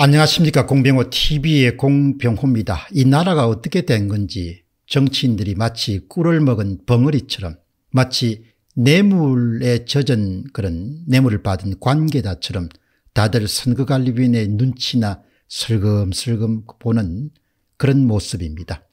안녕하십니까 공병호 tv의 공병호입니다. 이 나라가 어떻게 된 건지 정치인들이 마치 꿀을 먹은 벙어리처럼 마치 뇌물에 젖은 그런 뇌물을 받은 관계자처럼 다들 선거관리위원회 눈치나 슬금슬금 보는 그런 모습입니다.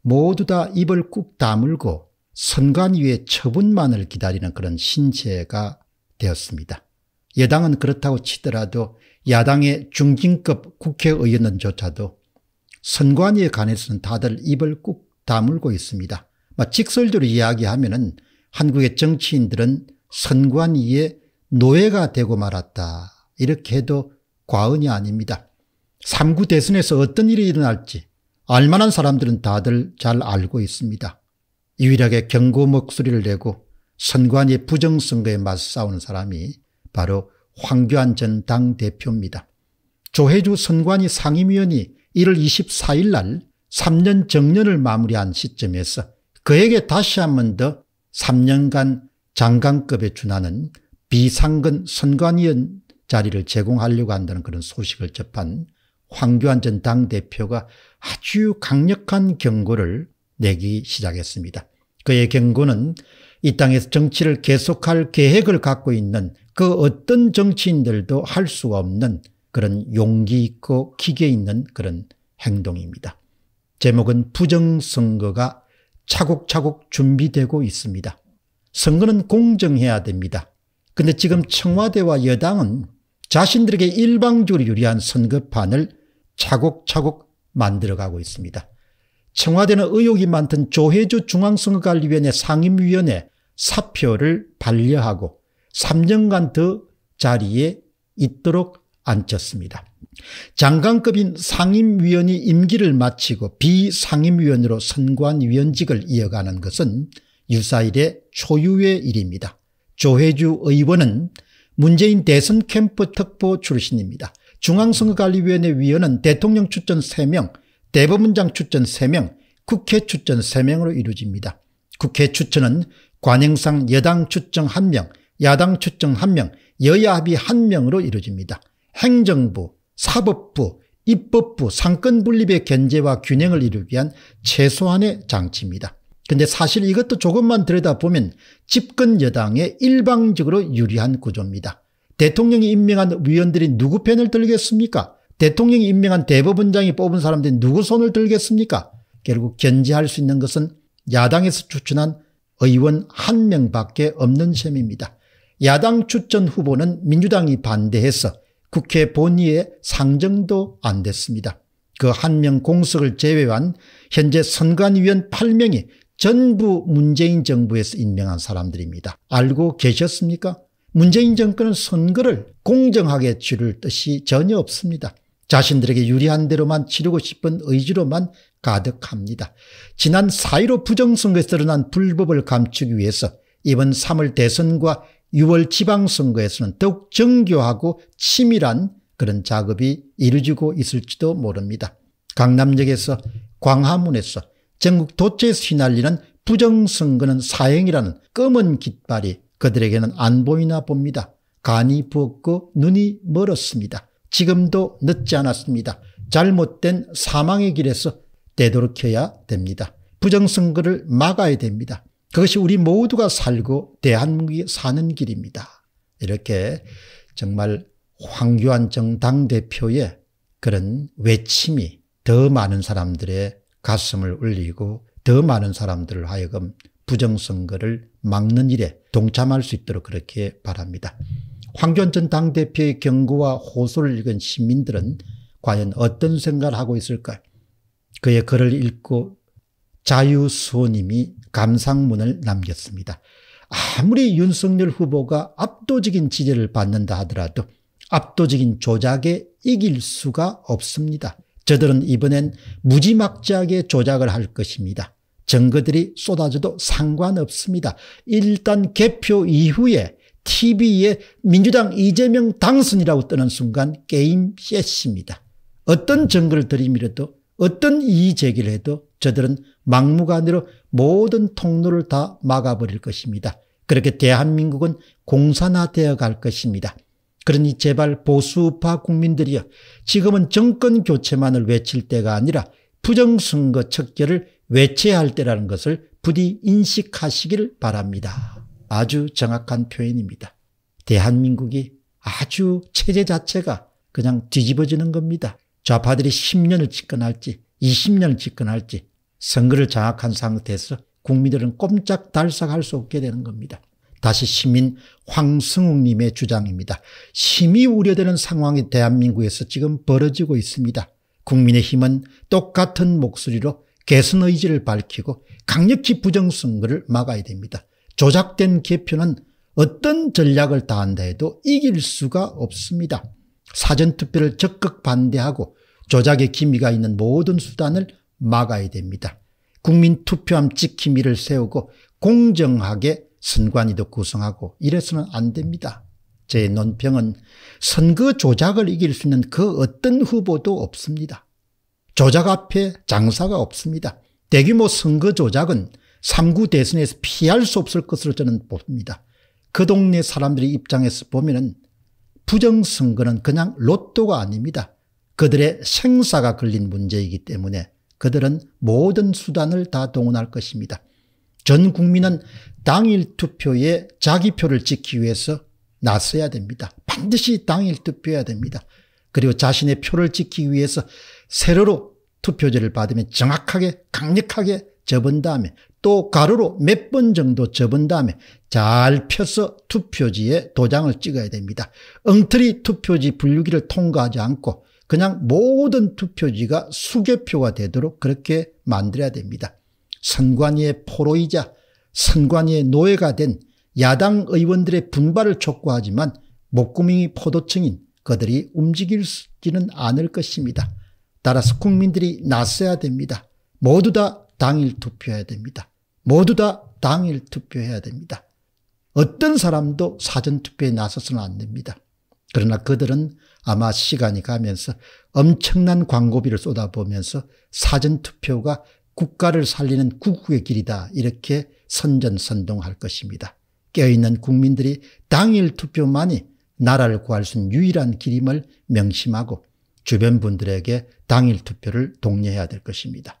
모두 다 입을 꾹 다물고 선관위의 처분만을 기다리는 그런 신체가 되었습니다. 여당은 그렇다고 치더라도 야당의 중진급 국회의원은조차도 선관위에 관해서는 다들 입을 꾹 다물고 있습니다. 직설적으로 이야기하면 은 한국의 정치인들은 선관위의 노예가 되고 말았다. 이렇게 해도 과언이 아닙니다. 3구 대선에서 어떤 일이 일어날지 알만한 사람들은 다들 잘 알고 있습니다. 유일하게 경고 목소리를 내고 선관위 부정선거에 맞서싸우는 사람이 바로 황교안 전 당대표입니다. 조혜주 선관위 상임위원이 1월 24일 날 3년 정년을 마무리한 시점에서 그에게 다시 한 번 더 3년간 장관급에 준하는 비상근 선관위원 자리를 제공하려고 한다는 그런 소식을 접한 황교안 전 당대표가 아주 강력한 경고를 내기 시작했습니다. 그의 경고는 이 땅에서 정치를 계속할 계획을 갖고 있는 그 어떤 정치인들도 할 수가 없는 그런 용기 있고 기계 있는 그런 행동입니다. 제목은 부정선거가 차곡차곡 준비되고 있습니다. 선거는 공정해야 됩니다. 근데 지금 청와대와 여당은 자신들에게 일방적으로 유리한 선거판을 차곡차곡 만들어가고 있습니다. 청와대는 의혹이 많던 조혜주 중앙선거관리위원회 상임위원회 사표를 반려하고 3년간 더 자리에 있도록 앉혔습니다. 장관급인 상임위원이 임기를 마치고 비상임위원으로 선관 위원직을 이어가는 것은 유사일의 초유의 일입니다. 조혜주 의원은 문재인 대선 캠프 특보 출신입니다. 중앙선거관리위원회 위원은 대통령 추천 3명, 대법원장 추천 3명, 국회 추천 3명으로 이루어집니다. 국회 추천은 관행상 여당 추천 1명, 야당 추천 1명, 여야 합의 1명으로 이루어집니다. 행정부, 사법부, 입법부, 상권 분립의 견제와 균형을 이루기 위한 최소한의 장치입니다. 근데 사실 이것도 조금만 들여다보면 집권 여당에 일방적으로 유리한 구조입니다. 대통령이 임명한 위원들이 누구 편을 들겠습니까? 대통령이 임명한 대법원장이 뽑은 사람들이 누구 손을 들겠습니까? 결국 견제할 수 있는 것은 야당에서 추천한 의원 한 명밖에 없는 셈입니다. 야당 추천 후보는 민주당이 반대해서 국회 본의에 상정도 안 됐습니다. 그 한 명 공석을 제외한 현재 선관위원 8명이 전부 문재인 정부에서 임명한 사람들입니다. 알고 계셨습니까? 문재인 정권은 선거를 공정하게 치를 뜻이 전혀 없습니다. 자신들에게 유리한 대로만 치르고 싶은 의지로만 가득합니다. 지난 4.15 부정선거에서 드러난 불법을 감추기 위해서 이번 3월 대선과 6월 지방선거에서는 더욱 정교하고 치밀한 그런 작업이 이루어지고 있을지도 모릅니다. 강남역에서 광화문에서 전국 도처에서 휘날리는 부정선거는 사형이라는 검은 깃발이 그들에게는 안 보이나 봅니다. 간이 부었고 눈이 멀었습니다. 지금도 늦지 않았습니다. 잘못된 사망의 길에서 되돌켜야 됩니다. 부정선거를 막아야 됩니다. 그것이 우리 모두가 살고 대한민국이 사는 길입니다. 이렇게 정말 황교안 정당 대표의 그런 외침이 더 많은 사람들의 가슴을 울리고 더 많은 사람들을 하여금 부정선거를 막는 일에 동참할 수 있도록 그렇게 바랍니다. 황교안 전 당대표의 경고와 호소를 읽은 시민들은 과연 어떤 생각을 하고 있을까? 그의 글을 읽고 자유수호님이 감상문을 남겼습니다. 아무리 윤석열 후보가 압도적인 지지를 받는다 하더라도 압도적인 조작에 이길 수가 없습니다. 저들은 이번엔 무지막지하게 조작을 할 것입니다. 증거들이 쏟아져도 상관없습니다. 일단 개표 이후에 TV에 민주당 이재명 당선이라고 뜨는 순간 게임 셋입니다. 어떤 정글 들이밀어도 어떤 이의 제기를 해도 저들은 막무가내로 모든 통로를 다 막아버릴 것입니다. 그렇게 대한민국은 공산화되어 갈 것입니다. 그러니 제발 보수파 국민들이여 지금은 정권 교체만을 외칠 때가 아니라 부정선거 척결을 외쳐야 할 때라는 것을 부디 인식하시길 바랍니다. 아주 정확한 표현입니다. 대한민국이 아주 체제 자체가 그냥 뒤집어지는 겁니다. 좌파들이 10년을 집권할지 20년을 집권할지 선거를 장악한 상태에서 국민들은 꼼짝 달싹할 수 없게 되는 겁니다. 다시 시민 황승욱님의 주장입니다. 심히 우려되는 상황이 대한민국에서 지금 벌어지고 있습니다. 국민의힘은 똑같은 목소리로 개선 의지를 밝히고 강력히 부정선거를 막아야 됩니다. 조작된 개표는 어떤 전략을 다한다 해도 이길 수가 없습니다. 사전투표를 적극 반대하고 조작의 기미가 있는 모든 수단을 막아야 됩니다. 국민투표함 지킴이를 세우고 공정하게 선관위도 구성하고 이래서는 안 됩니다. 제 논평은 선거 조작을 이길 수 있는 그 어떤 후보도 없습니다. 조작 앞에 장사가 없습니다. 대규모 선거 조작은 3구 대선에서 피할 수 없을 것으로 저는 봅니다. 그 동네 사람들의 입장에서 보면은 부정선거는 그냥 로또가 아닙니다. 그들의 생사가 걸린 문제이기 때문에 그들은 모든 수단을 다 동원할 것입니다. 전 국민은 당일 투표에 자기 표를 찍기 위해서 나서야 됩니다. 반드시 당일 투표해야 됩니다. 그리고 자신의 표를 찍기 위해서 세로로 투표제를 받으면 정확하게 강력하게 접은 다음에 또 가로로 몇 번 정도 접은 다음에 잘 펴서 투표지에 도장을 찍어야 됩니다. 엉터리 투표지 분류기를 통과하지 않고 그냥 모든 투표지가 수개표가 되도록 그렇게 만들어야 됩니다. 선관위의 포로이자 선관위의 노예가 된 야당 의원들의 분발을 촉구하지만 목구멍이 포도층인 그들이 움직일지는 않을 것입니다. 따라서 국민들이 나서야 됩니다. 모두 다 당일 투표해야 됩니다. 모두 다 당일 투표해야 됩니다. 어떤 사람도 사전 투표에 나서서는 안 됩니다. 그러나 그들은 아마 시간이 가면서 엄청난 광고비를 쏟아보면서 사전 투표가 국가를 살리는 국국의 길이다 이렇게 선전선동할 것입니다. 깨어있는 국민들이 당일 투표만이 나라를 구할 수 있는 유일한 길임을 명심하고 주변 분들에게 당일 투표를 독려해야 될 것입니다.